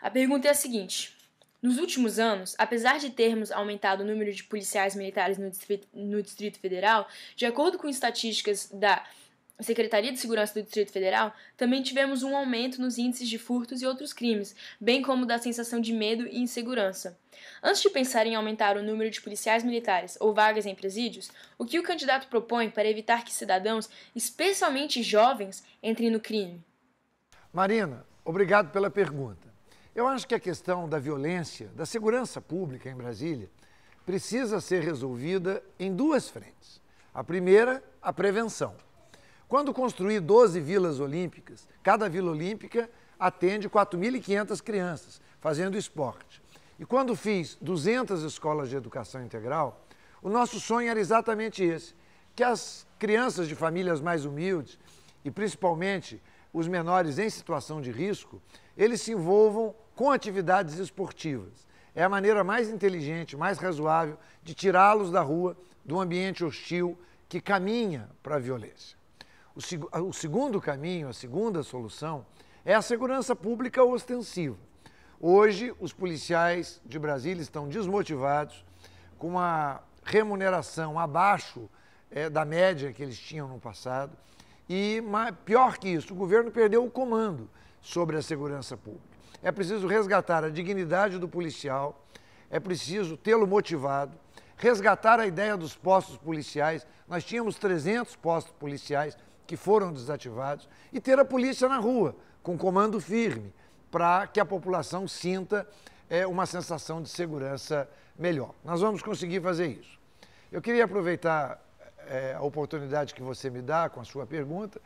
A pergunta é a seguinte: nos últimos anos, apesar de termos aumentado o número de policiais militares no Distrito, no Distrito Federal, de acordo com estatísticas da Secretaria de Segurança do Distrito Federal, também tivemos um aumento nos índices de furtos e outros crimes, bem como da sensação de medo e insegurança. Antes de pensar em aumentar o número de policiais militares ou vagas em presídios, o que o candidato propõe para evitar que cidadãos, especialmente jovens, entrem no crime? Marina, obrigado pela pergunta. Eu acho que a questão da violência, da segurança pública em Brasília, precisa ser resolvida em duas frentes. A primeira, a prevenção. Quando construí 12 vilas olímpicas, cada vila olímpica atende 4.500 crianças fazendo esporte. E quando fiz 200 escolas de educação integral, o nosso sonho era exatamente esse: que as crianças de famílias mais humildes e principalmente os menores em situação de risco, eles se envolvam com atividades esportivas. É a maneira mais inteligente, mais razoável de tirá-los da rua, do ambiente hostil que caminha para a violência. O, seg ah, o segundo caminho, a segunda solução, é a segurança pública ostensiva. Hoje, os policiais de Brasília estão desmotivados, com uma remuneração abaixo é, da média que eles tinham no passado. E pior que isso, o governo perdeu o comando sobre a segurança pública. É preciso resgatar a dignidade do policial, é preciso tê-lo motivado, resgatar a ideia dos postos policiais. Nós tínhamos 300 postos policiais que foram desativados e ter a polícia na rua, com comando firme, para que a população sinta é, uma sensação de segurança melhor. Nós vamos conseguir fazer isso. Eu queria aproveitar é, a oportunidade que você me dá com a sua pergunta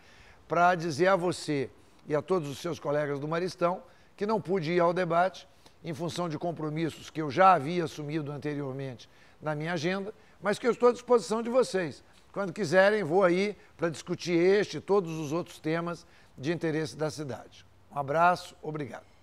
para dizer a você e a todos os seus colegas do Maristão que não pude ir ao debate em função de compromissos que eu já havia assumido anteriormente na minha agenda, mas que eu estou à disposição de vocês. Quando quiserem, vou aí para discutir este e todos os outros temas de interesse da cidade. Um abraço, obrigado.